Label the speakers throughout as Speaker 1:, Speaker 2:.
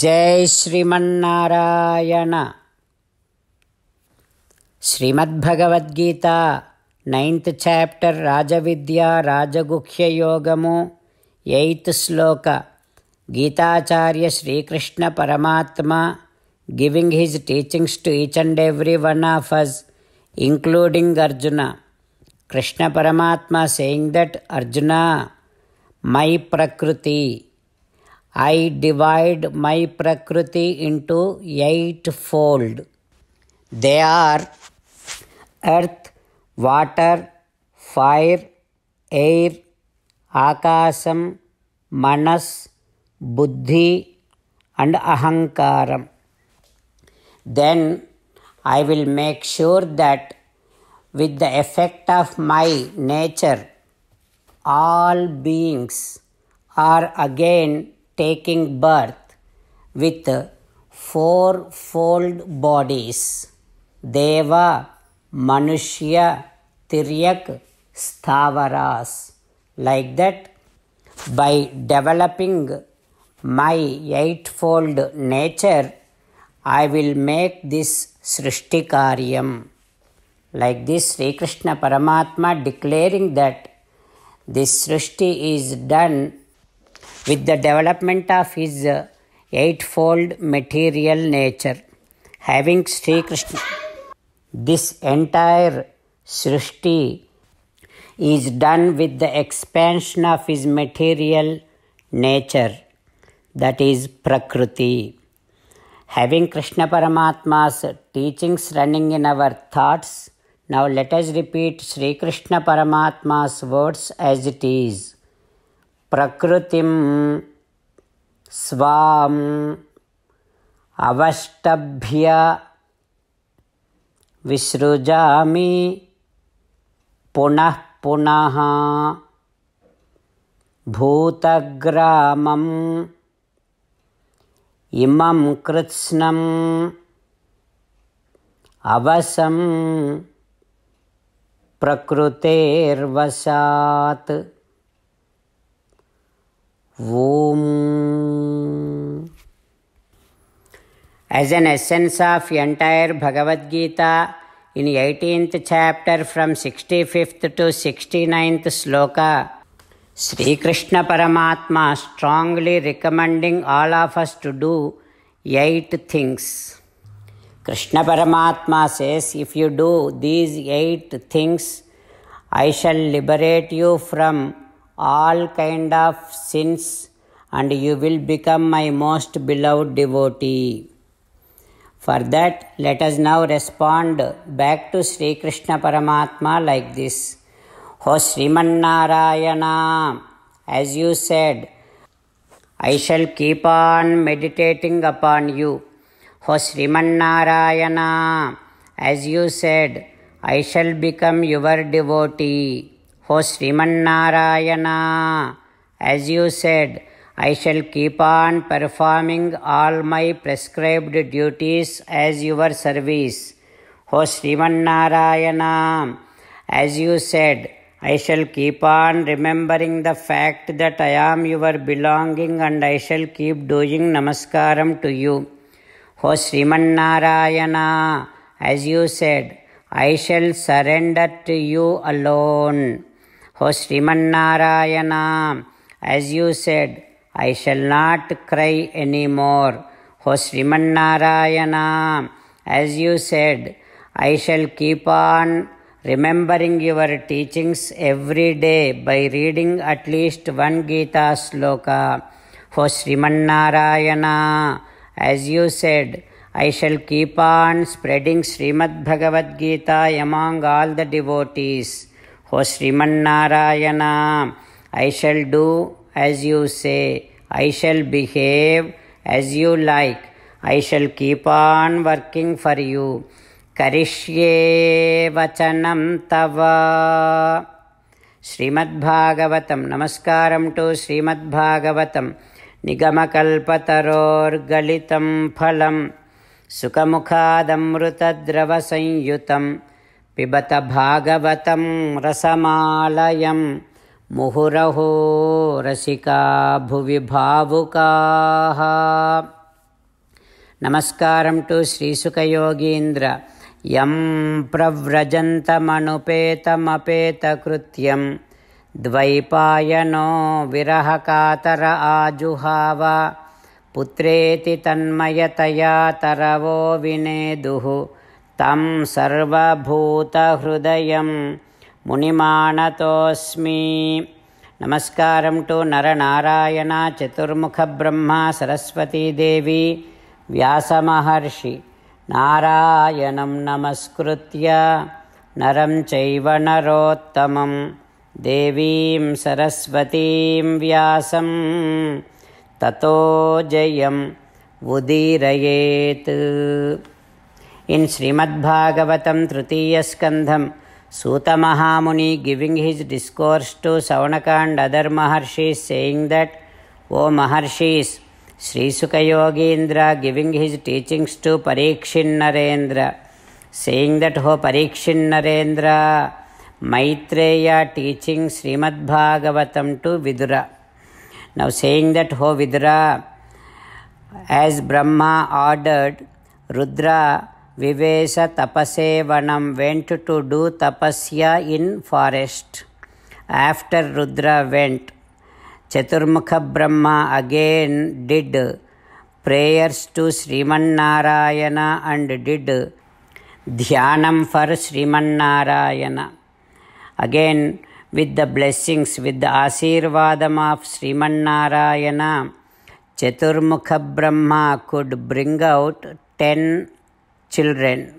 Speaker 1: జై Srimannarayana Srimad Bhagavad Gita ninth chapter రాజవిద్య రాజగుహ్య యోగము eighth శ్లోక గీతాచార్య శ్రీకృష్ణ పరమాత్మ giving his teachings to each and every one of us including Arjuna Krishna పరమాత్మ saying that Arjuna my ప్రకృతి I divide my Prakriti into eightfold. They are earth, water, fire, air, akasam, manas, buddhi, and ahankaram. Then I will make sure that with the effect of my nature, all beings are again taking birth with fourfold bodies Deva, Manushya, Tiryak, Stavaras. Like that, by developing my eightfold nature, I will make this Srishti Like this, Sri Krishna Paramatma declaring that this Srishti is done with the development of his eightfold material nature, having Sri Krishna. This entire Srishti is done with the expansion of his material nature, that is Prakriti. Having Krishna Paramatma's teachings running in our thoughts, now let us repeat Sri Krishna Paramatma's words as it is. प्रकृतिं स्वाम् अवष्टभ्य विसृजामि पुनः पुनः भूतग्रामम् इमं कृत्स्नम् अवसं प्रकृतेर्वशात् As an essence of entire Bhagavad Gita, in 18th chapter from 65th to 69th sloka, Sri Krishna Paramatma strongly recommending all of us to do eight things. Krishna Paramatma says, if you do these eight things, I shall liberate you from all kind of sins and you will become my most beloved devotee. For that, let us now respond back to Sri Krishna Paramatma like this. O Srimannarayana, as you said, I shall keep on meditating upon you. O Srimannarayana, as you said, I shall become your devotee. O Srimannarayana, as you said, I shall keep on performing all my prescribed duties as your service. O Srimannarayana, as you said, I shall keep on remembering the fact that I am your belonging and I shall keep doing namaskaram to you. O Srimannarayana, as you said, I shall surrender to you alone. O Sriman as you said, I shall not cry anymore. O Sriman as you said, I shall keep on remembering your teachings every day by reading at least one Gita sloka. O Sriman as you said, I shall keep on spreading Srimad Bhagavad Gita among all the devotees. O Srimanarayana, I shall do as you say, I shall behave as you like, I shall keep on working for you. करिष्ये वचनं तव श्रीमद्भागवतं नमस्कारं to श्रीमद्भागवतं निगमकल्पतरोर्गलितं फलं सुखमुखादमृतद्रवसंयुतं पिबत भागवतं रसमालयं मुहुरहो रसिका भुवि भावुकाः नमस्कारं to श्रीसुकयोगीन्द्र यं प्रव्रजन्तमनुपेतमपेतकृत्यं द्वैपायनो विरहकातर आजुहाव पुत्रेति तन्मयतया तरवो विनेदुः तं सर्वभूतहृदयं मुनिमानतोऽस्मि नमस्कारं टु नरनारायणा चतुर्मुखब्रह्मा सरस्वतीदेवी व्यासमहर्षि नारायणं नमस्कृत्य नरं चैव नरोत्तमं देवीं सरस्वतीं व्यासं ततो जयं उदीरयेत् In Srimad Bhagavatam Trutiyaskantham, Sutta Mahamuni giving his discourse to Savanaka and other Maharshis saying that, O Maharshis, Sri Sukayogendra giving his teachings to Parikshin Narendra, saying that, O Parikshin Narendra, Maitreya teaching Srimad Bhagavatam to Vidura. Now saying that, O Vidura, as Brahma ordered, Rudra Vivesa tapasevanam went to do tapasya in forest. After Rudra went, Chaturmukha Brahma again did prayers to Sriman Narayana and did dhyanam for Sriman Narayana. Again, with the blessings, with the asirvadam of Sriman Narayana, Chaturmukha Brahma could bring out ten children.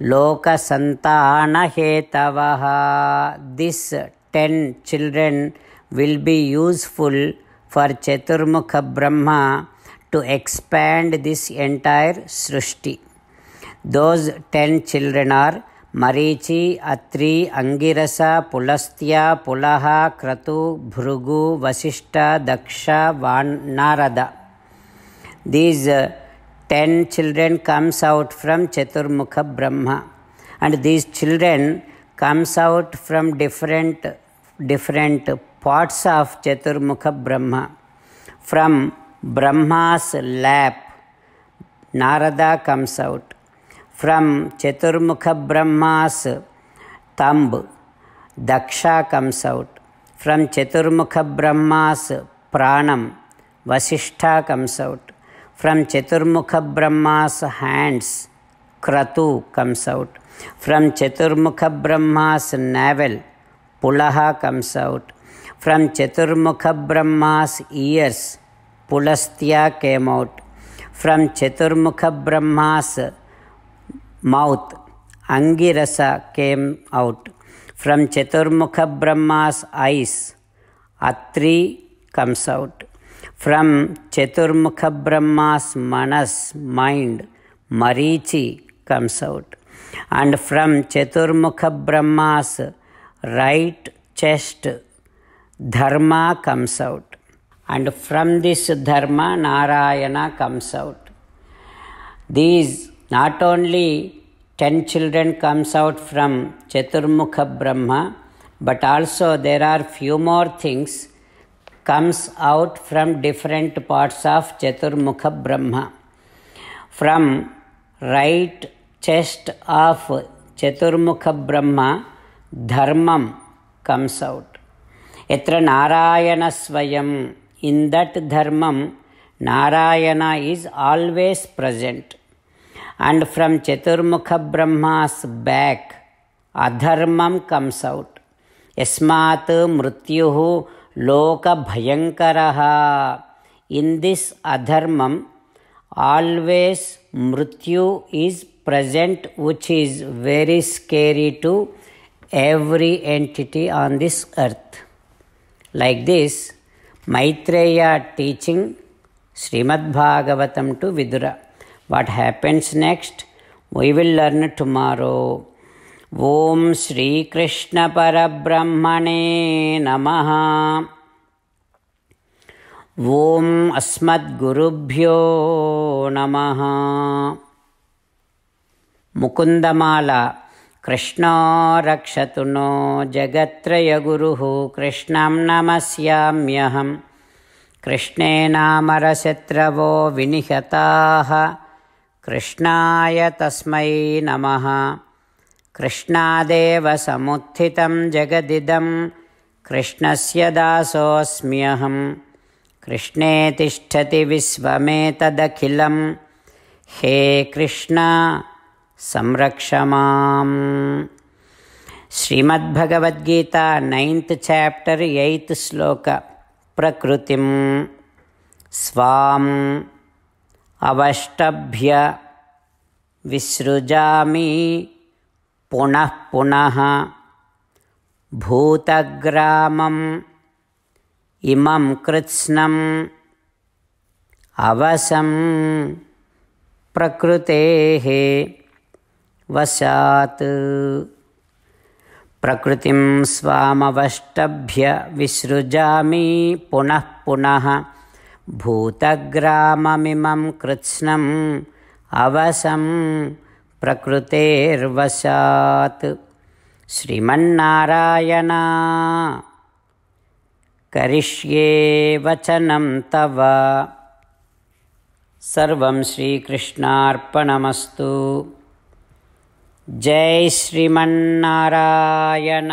Speaker 1: Loka Santana Hetavaha. This 10 children will be useful for Chaturmukha Brahma to expand this entire Srushti. Those 10 children are Marichi, Atri, Angirasa, Pulastya, Pulaha, Kratu, Bhrugu, Vasishta, Daksha, Van, Narada. These uh, 10 children comes out from Chaturmukha Brahma. And these children comes out from different, different parts of Chaturmukha Brahma. From Brahma's lap, Narada comes out. From Chaturmukha Brahma's thumb, Daksha comes out. From Chaturmukha Brahma's pranam, Vasishtha comes out. From Chaturmukha Brahma's hands, Kratu comes out. From Chaturmukha Brahma's navel, Pulaha comes out. From Chaturmukha Brahma's ears, Pulastya came out. From Chaturmukha Brahma's mouth, Angirasa came out. From Chaturmukha Brahma's eyes, Atri comes out. From Chaturmukha Brahma's manas, mind, Marichi comes out. And from Chaturmukha Brahma's right chest, Dharma comes out. And from this Dharma, Narayana comes out. These not only 10 children comes out from Chaturmukha Brahma, but also there are few more things comes out from different parts of Chaturmukha Brahma. From right chest of Chaturmukha Brahma, Dharmam comes out. Etra Narayana Swayam. In that Dharmam, Narayana is always present. And from Chaturmukha Brahma's back, Adharmam comes out. यस्मात् मृत्युः லோகபயங்கரः in this adharmam, always மிருத்யு is present which is very scary to every entity on this earth. Like this, Maitreya teaching Srimad Bhagavatam to Vidura. What happens next? We will learn tomorrow. श्रीकृष्णपरब्रह्मणे नमः ॐ अस्मद्गुरुभ्यो नमः मुकुन्दमाला कृष्णो रक्षतु no जगत्त्रयगुरुः कृष्णं नमस्याम्यहं कृष्णेनामरशत्रवो विनिहताः कृष्णाय तस्मै नमः कृष्णादेव समुत्थितं जगदिदं कृष्णस्य दासोऽस्म्यहं कृष्णे तिष्ठति विश्वमेतदखिलं हे कृष्ण संरक्ष माम् श्रीमद्भगवद्गीता नैन्त् चाप्टर् एय्त् श्लोक प्रकृतिं स्वाम् अवष्टभ्य विसृजामि पुनः पुनः भूतग्रामम् इमं कृत्स्नम् अवसं प्रकृतेः वशात् प्रकृतिं स्वामवष्टभ्य विसृजामि पुनः पुनः भूतग्राममिमं कृत्स्नम् अवसं प्रकृतेर्वशात् श्रीमन्नारायणा करिष्ये वचनं तव सर्वं श्रीकृष्णार्पणमस्तु जय श्रीमन्नारायण